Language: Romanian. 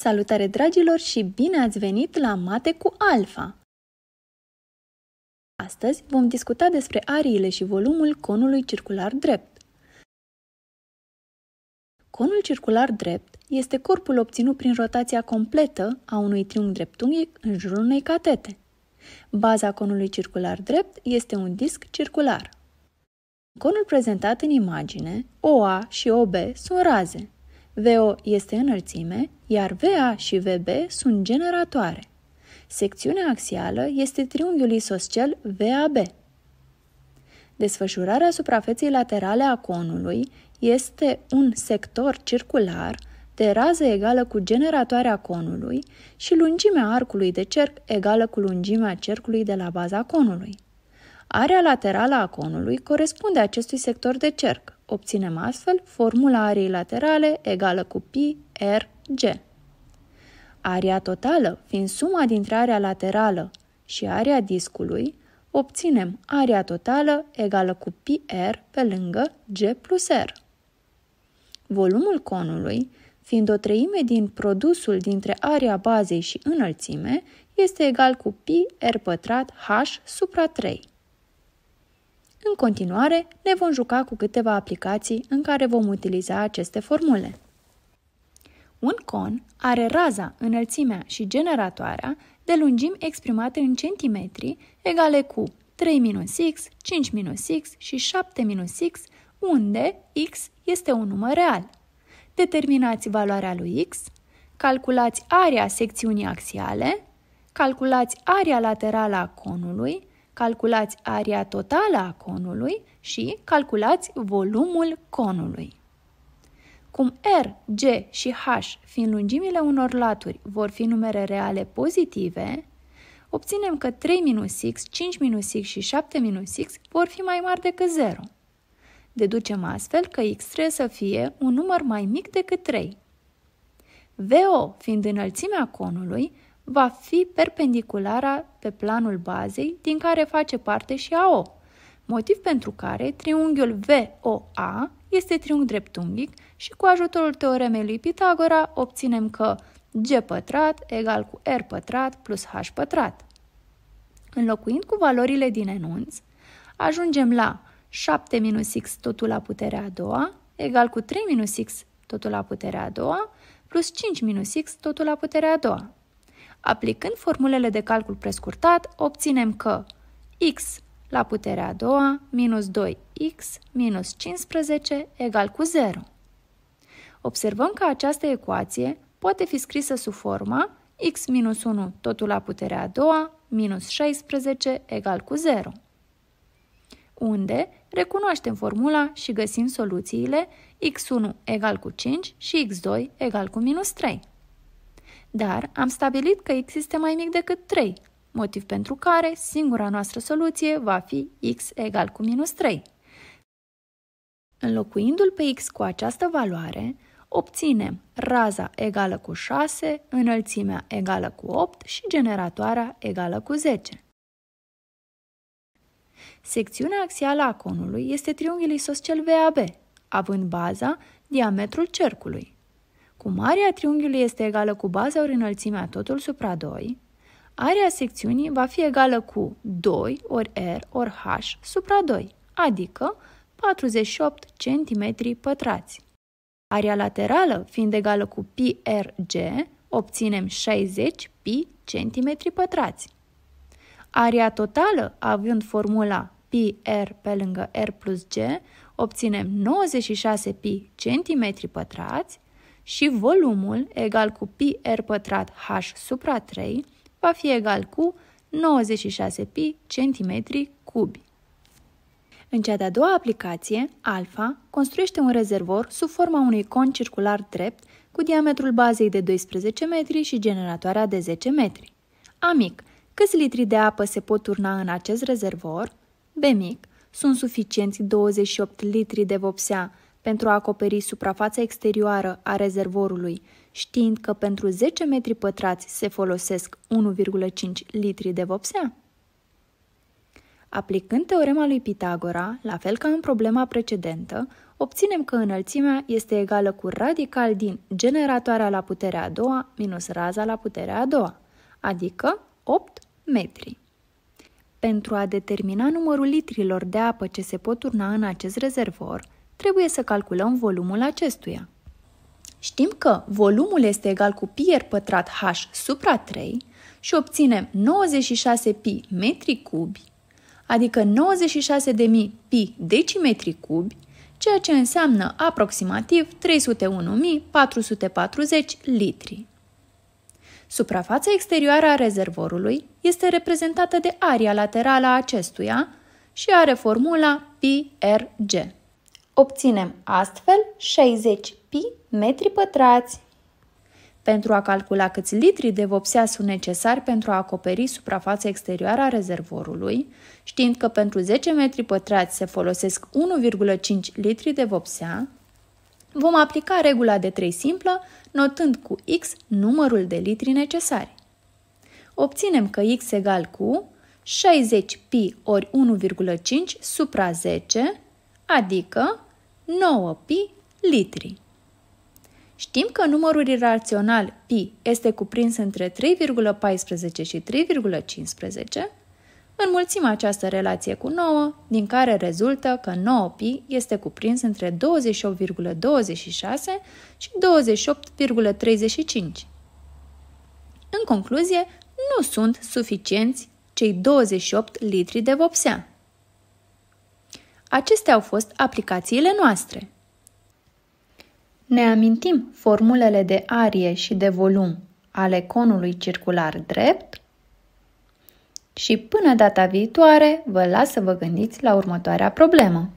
Salutare dragilor și bine ați venit la Mate cu Alfa! Astăzi vom discuta despre ariile și volumul conului circular drept. Conul circular drept este corpul obținut prin rotația completă a unui triunghi dreptunghic în jurul unei catete. Baza conului circular drept este un disc circular. Conul prezentat în imagine, OA și OB sunt raze, VO este înălțime, iar VA și VB sunt generatoare. Secțiunea axială este triunghiul isoscel VAB. Desfășurarea suprafeței laterale a conului este un sector circular de rază egală cu generatoarea conului și lungimea arcului de cerc egală cu lungimea cercului de la baza conului. Area laterală a conului corespunde acestui sector de cerc. Obținem astfel formula ariei laterale egală cu pi r g. Aria totală fiind suma dintre area laterală și area discului, obținem area totală egală cu pi r pe lângă g plus r. Volumul conului, fiind o treime din produsul dintre area bazei și înălțime, este egal cu pi r pătrat h supra 3. În continuare, ne vom juca cu câteva aplicații în care vom utiliza aceste formule. Un con are raza, înălțimea și generatoarea de lungimi exprimate în centimetri egale cu 3 minus x, 5 minus x și 7 minus x, unde x este un număr real. Determinați valoarea lui x, calculați area secțiunii axiale, calculați area laterală a conului calculați area totală a conului și calculați volumul conului. Cum R, G și H fiind lungimile unor laturi vor fi numere reale pozitive, obținem că 3 minus x, 5 minus x și 7 minus x vor fi mai mari decât 0. Deducem astfel că x trebuie să fie un număr mai mic decât 3. VO fiind înălțimea conului, va fi perpendiculara pe planul bazei din care face parte și AO, motiv pentru care triunghiul VOA este triunghi dreptunghic și cu ajutorul teoremei lui Pitagora obținem că g pătrat egal cu r pătrat plus h pătrat. Înlocuind cu valorile din enunț, ajungem la 7 minus x totul la puterea a doua egal cu 3 minus x totul la puterea a doua plus 5 minus x totul la puterea a doua. Aplicând formulele de calcul prescurtat, obținem că x la puterea a doua minus 2x minus 15 egal cu 0. Observăm că această ecuație poate fi scrisă sub forma x minus 1 totul la puterea a doua minus 16 egal cu 0 unde recunoaștem formula și găsim soluțiile x1 egal cu 5 și x2 egal cu minus 3 dar am stabilit că există mai mic decât 3, motiv pentru care singura noastră soluție va fi x egal cu minus 3. Înlocuindu-l pe x cu această valoare, obținem raza egală cu 6, înălțimea egală cu 8 și generatoarea egală cu 10. Secțiunea axială a conului este triunghiul isoscel VAB, având baza diametrul cercului. Cu area triunghiului este egală cu baza ori înălțimea totul supra 2, area secțiunii va fi egală cu 2 ori R ori H supra 2, adică 48 cm pătrați. Area laterală fiind egală cu PRG, obținem 60 pi cm pătrați. Area totală, având formula πr pe lângă r plus g, obținem 96 pi cm pătrați, și volumul egal cu pi r pătrat h supra 3 va fi egal cu 96 pi centimetri cubi. În cea de-a doua aplicație, alfa construiește un rezervor sub forma unui con circular drept cu diametrul bazei de 12 metri și generatoarea de 10 metri. A mic, câți litri de apă se pot turna în acest rezervor? B mic, sunt suficienți 28 litri de vopsea pentru a acoperi suprafața exterioară a rezervorului, știind că pentru 10 metri pătrați se folosesc 1,5 litri de vopsea? Aplicând teorema lui Pitagora, la fel ca în problema precedentă, obținem că înălțimea este egală cu radical din generatoarea la puterea a doua minus raza la puterea a doua, adică 8 metri. Pentru a determina numărul litrilor de apă ce se pot turna în acest rezervor, trebuie să calculăm volumul acestuia. Știm că volumul este egal cu pi r pătrat h supra 3 și obținem 96 pi metri cubi, adică 96.000 pi decimetri cubi, ceea ce înseamnă aproximativ 301.440 litri. Suprafața exterioară a rezervorului este reprezentată de aria laterală a acestuia și are formula PRG. Obținem astfel 60 pi metri pătrați. Pentru a calcula câți litri de vopsea sunt necesari pentru a acoperi suprafața exterioară a rezervorului, știind că pentru 10 metri pătrați se folosesc 1,5 litri de vopsea, vom aplica regula de 3 simplă, notând cu x numărul de litri necesari. Obținem că x egal cu 60 pi ori 1,5 supra 10, adică 9 pi litri. Știm că numărul irațional pi este cuprins între 3,14 și 3,15. Înmulțim această relație cu 9, din care rezultă că 9 pi este cuprins între 28,26 și 28,35. În concluzie, nu sunt suficienți cei 28 litri de vopsea. Acestea au fost aplicațiile noastre. Ne amintim formulele de arie și de volum ale conului circular drept și până data viitoare vă las să vă gândiți la următoarea problemă.